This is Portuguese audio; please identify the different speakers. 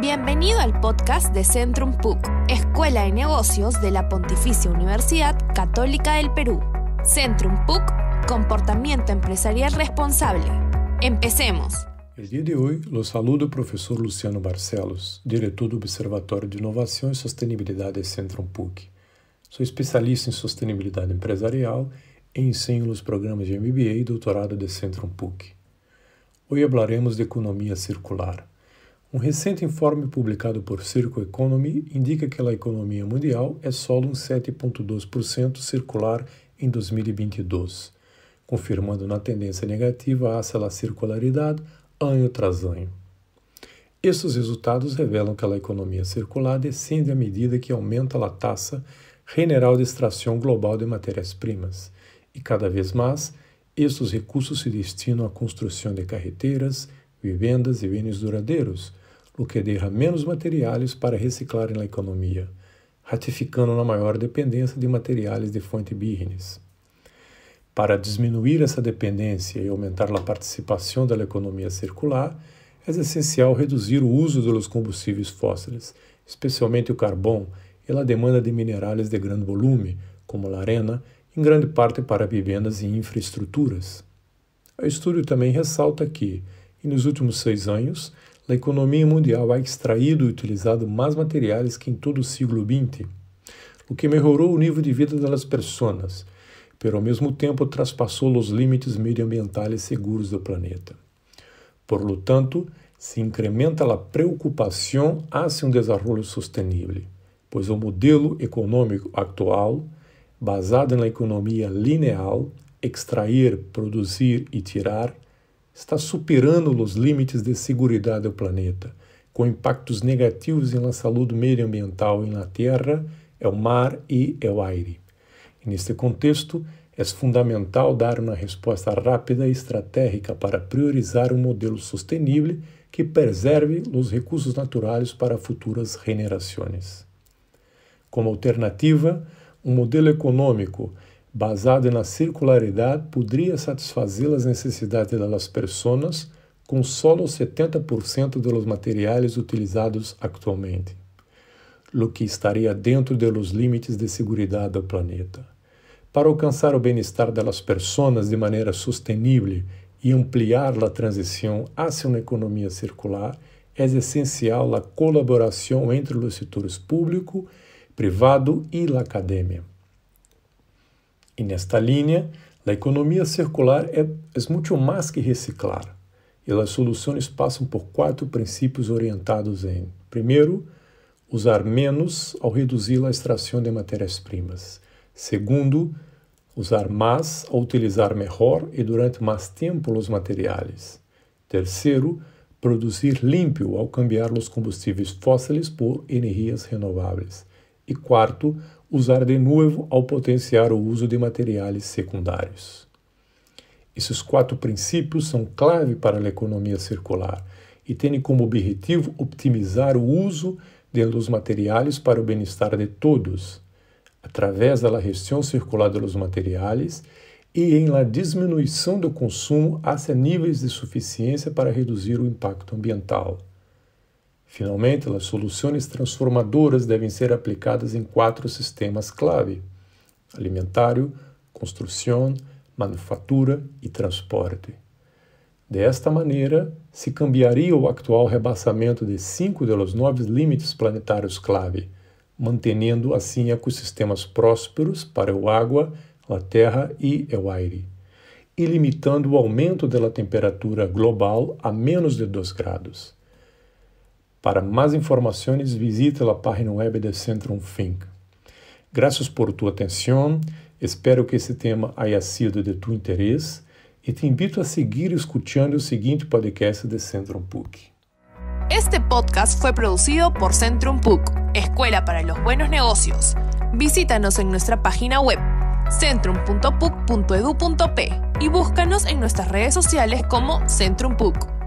Speaker 1: Bienvenido al podcast de Centrum PUC, Escuela de Negocios de la Pontificia Universidad Católica del Perú. Centrum PUC, comportamiento empresarial responsable. Empecemos. El día de hoy los saludo el profesor Luciano Barcelos, director del Observatorio de Innovación y Sostenibilidad de Centrum PUC. Soy especialista en sostenibilidad empresarial e enseño los programas de MBA y doctorado de Centrum PUC. Hoy hablaremos de economía circular Um recente informe publicado por CIRCO Economy indica que a economia mundial é só um 7,2% circular em 2022, confirmando na tendência negativa hacia a circularidade ano tras ano. Estes resultados revelam que a economia circular descende à medida que aumenta a taxa general de extração global de matérias-primas, e cada vez mais estes recursos se destinam à construção de carreteras, vivendas e bens duradeiros, o que derra menos materiais para reciclar na economia, ratificando na maior dependência de materiais de fonte birnes. Para diminuir essa dependência e aumentar a participação da economia circular, é essencial reduzir o uso dos combustíveis fósseis, especialmente o carbono e a demanda de minerais de grande volume, como a arena, em grande parte para vivendas e infraestruturas. O estudo também ressalta que, nos últimos seis anos, a economia mundial há extraído e utilizado mais materiais que em todo o siglo XX, o que melhorou o nível de vida das pessoas, pero ao mesmo tempo traspassou os limites medioambientais seguros do planeta. Por lo tanto, se incrementa a preocupação hacia um desenvolvimento sustentável, pois o modelo econômico atual, baseado na economia lineal, extrair, produzir e tirar, está superando os limites de segurança do planeta, com impactos negativos em la saúde medioambiental na terra, no é mar e no é aire. Neste contexto, é fundamental dar uma resposta rápida e estratégica para priorizar um modelo sustentável que preserve os recursos naturais para futuras gerações. Como alternativa, um modelo econômico basada na circularidade, poderia satisfazer as necessidades das pessoas com só 70% dos materiais utilizados atualmente, o que estaria dentro dos limites de segurança do planeta. Para alcançar o bem-estar das pessoas de maneira sustentável e ampliar a transição hacia uma economia circular, é essencial a colaboração entre os setores público, privado e a academia. E nesta esta a economia circular é, é, muito mais que reciclar. E as soluções passam por quatro princípios orientados em: primeiro, usar menos ao reduzir a extração de matérias-primas. Segundo, usar mais ao utilizar melhor e durante mais tempo os materiais. Terceiro, produzir limpo ao cambiar os combustíveis fósseis por energias renováveis. E quarto, usar de novo ao potenciar o uso de materiais secundários. Esses quatro princípios são clave para a economia circular e têm como objetivo optimizar o uso dos materiais para o bem-estar de todos, através da gestão circular dos materiais e em la diminuição do consumo até níveis de suficiência para reduzir o impacto ambiental. Finalmente, as soluções transformadoras devem ser aplicadas em quatro sistemas clave: alimentário, construção, manufatura e transporte. Desta maneira, se cambiaria o atual rebaixamento de cinco dos nove limites planetários clave, mantendo assim ecossistemas prósperos para o água, a terra e o aire, e limitando o aumento da temperatura global a menos de 2 graus. Para mais informações, visite a página web do Centro Fink. Graças por tua atenção, espero que esse tema haya sido de tu interesse e te invito a seguir escutando o seguinte podcast de Centrum PUC. Este podcast foi produzido por Centrum PUC, Escuela para los Buenos Negocios. Visítanos en nuestra página web centrum.puc.edu.p y búscanos en nuestras redes sociales como Centrum PUC.